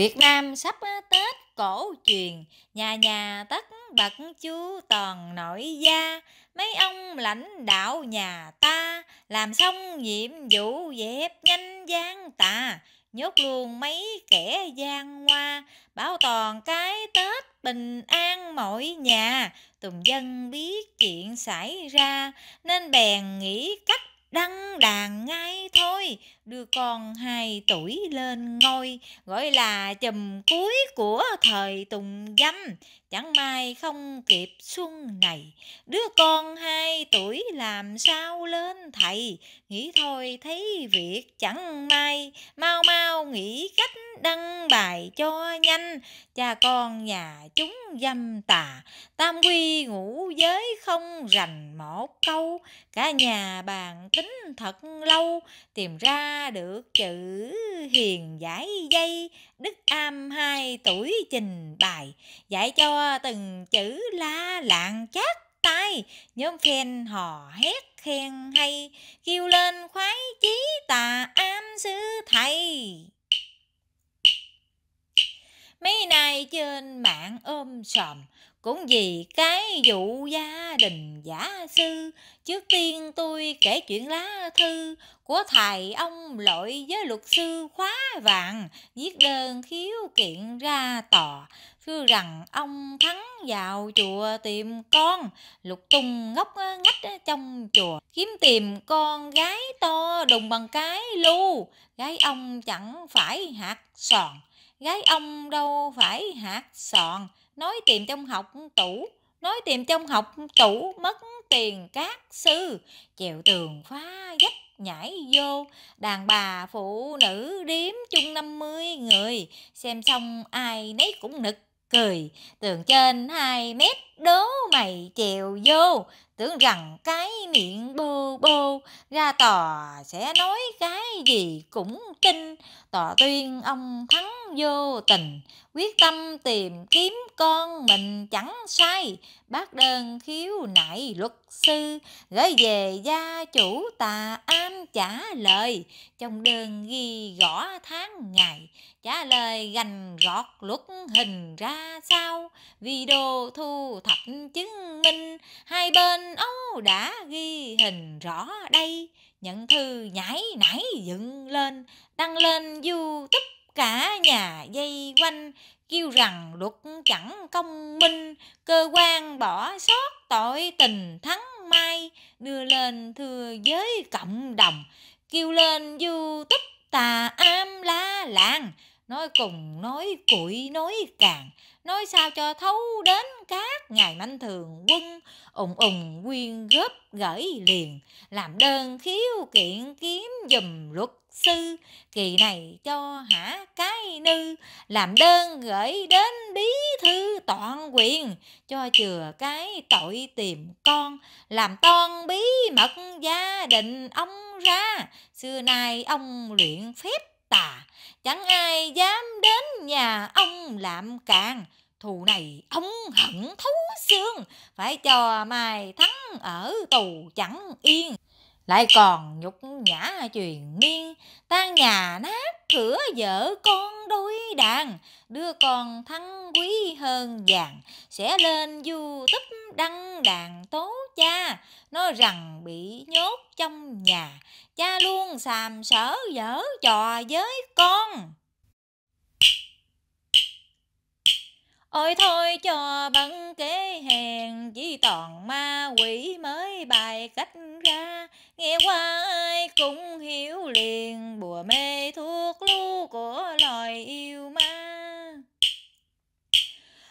Việt Nam sắp Tết cổ truyền, nhà nhà tất bật chú toàn nội gia, mấy ông lãnh đạo nhà ta, làm xong nhiệm vụ dẹp nhanh gian tà, nhốt luôn mấy kẻ gian hoa, bảo toàn cái Tết bình an mỗi nhà, tùng dân biết chuyện xảy ra, nên bèn nghĩ cách đăng đàn ngay thôi đưa con hai tuổi lên ngôi gọi là chùm cuối của thời tùng dâm chẳng may không kịp xuân này đứa con hai tuổi làm sao lên thầy nghĩ thôi thấy việc chẳng may mau mau nghĩ cách đăng bài cho nhanh cha con nhà chúng dâm tà tam quy ngủ giới không rành một câu cả nhà bàn tính thật lâu tìm ra được chữ hiền giải dây đức am hai tuổi trình bài dạy cho theo từng chữ la lạng chát tay nhóm khen họ hét khen hay kêu lên khoái chí tà am sư thầy mấy nay trên mạng ôm sòm cũng vì cái vụ gia đình giả sư trước tiên tôi kể chuyện lá thư của thầy ông lỗi với luật sư khóa vàng viết đơn khiếu kiện ra tòa thưa rằng ông thắng vào chùa tìm con lục tung ngốc ngách trong chùa kiếm tìm con gái to đùng bằng cái lu gái ông chẳng phải hạt sòn gái ông đâu phải hạt sòn nói tìm trong học tủ nói tìm trong học tủ mất tiền các sư chèo tường phá dách nhảy vô đàn bà phụ nữ điếm chung 50 người xem xong ai nấy cũng nực cười tường trên hai mét đố mày trèo vô tưởng rằng cái miệng bô bô ra tòa sẽ nói cái gì cũng tin tòa tuyên ông thắng vô tình quyết tâm tìm kiếm con mình chẳng sai bác đơn khiếu nại luật sư gửi về gia chủ tà an trả lời trong đơn ghi rõ tháng ngày trả lời gành gọt luật hình ra sao video thu thập chứng minh hai bên ấu đã ghi hình rõ đây nhận thư nhảy nảy dựng lên đăng lên youtube cả nhà dây quanh kêu rằng luật chẳng công minh cơ quan bỏ sót tội tình thắng mai đưa lên thừa giới cộng đồng kêu lên du tích tà am la làng nói cùng nói cuội nói càng nói sao cho thấu đến các ngày manh thường quân ủng ủng quyên góp gửi liền làm đơn khiếu kiện kiếm dùm luật sư kỳ này cho hả cái nư làm đơn gửi đến bí thư toàn quyền cho chừa cái tội tìm con làm toan bí mật gia đình ông ra xưa nay ông luyện phép tà Chẳng ai dám đến nhà ông làm càn Thù này ông hận thấu xương Phải cho Mai Thắng ở tù chẳng yên Lại còn nhục nhã truyền miên Tan nhà nát cửa vợ con đối đàn Đưa con thắng quý hơn vàng Sẽ lên YouTube đăng đàn tố cha Nó rằng bị nhốt trong nhà Cha luôn sàm sở dở trò với con Ôi thôi cho bận kế hèn Chỉ toàn ma quỷ mới bài cách ra Nghe qua ai cũng hiểu liền Bùa mê thuốc của loài yêu ma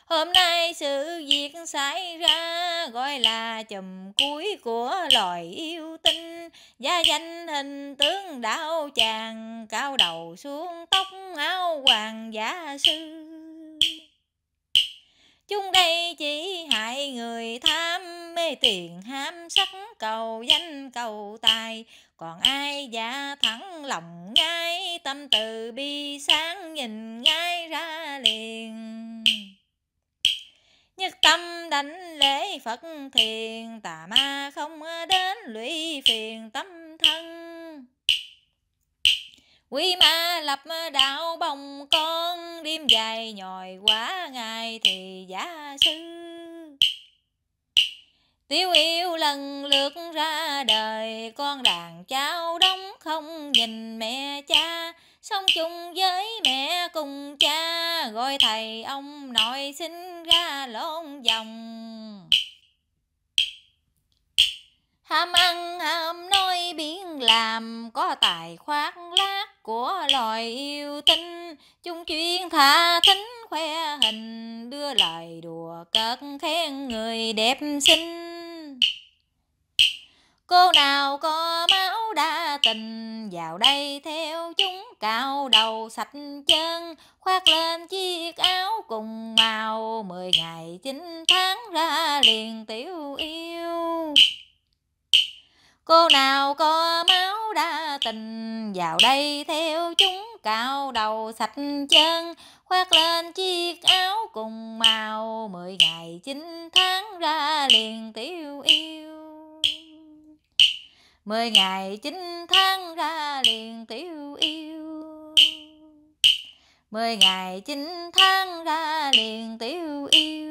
Hôm nay sự việc xảy ra gọi là chùm cuối của loài yêu tinh Gia danh hình tướng đạo chàng cao đầu xuống tóc áo hoàng giả sư Chúng đây chỉ hại người tha tiền ham sắc cầu danh cầu tài còn ai dạ thẳng lòng ngay tâm từ bi sáng nhìn ngay ra liền Nhất tâm đảnh lễ Phật thiền Tà ma không đến lụy phiền tâm thân Quý ma lập đạo bồng con Đêm dài nhòi quá ngày thì giả sư Tiêu yêu lần lượt ra đời, con đàn cháu đóng không nhìn mẹ cha, sống chung với mẹ cùng cha, gọi thầy ông nội xin ra lộn dòng. Ham ăn ham nói biến làm, có tài khoác lác của loài yêu tinh, chung chuyên thả thính khoe hình, đưa lời đùa cợt khen người đẹp xinh Cô nào có máu đa tình Vào đây theo chúng cao đầu sạch chân Khoác lên chiếc áo cùng màu Mười ngày chín tháng ra liền tiểu yêu Cô nào có máu đa tình Vào đây theo chúng cao đầu sạch chân khoác lên chiếc áo cùng màu mười ngày chín tháng ra liền tiểu yêu mười ngày chín tháng ra liền tiểu yêu mười ngày chín tháng ra liền tiểu yêu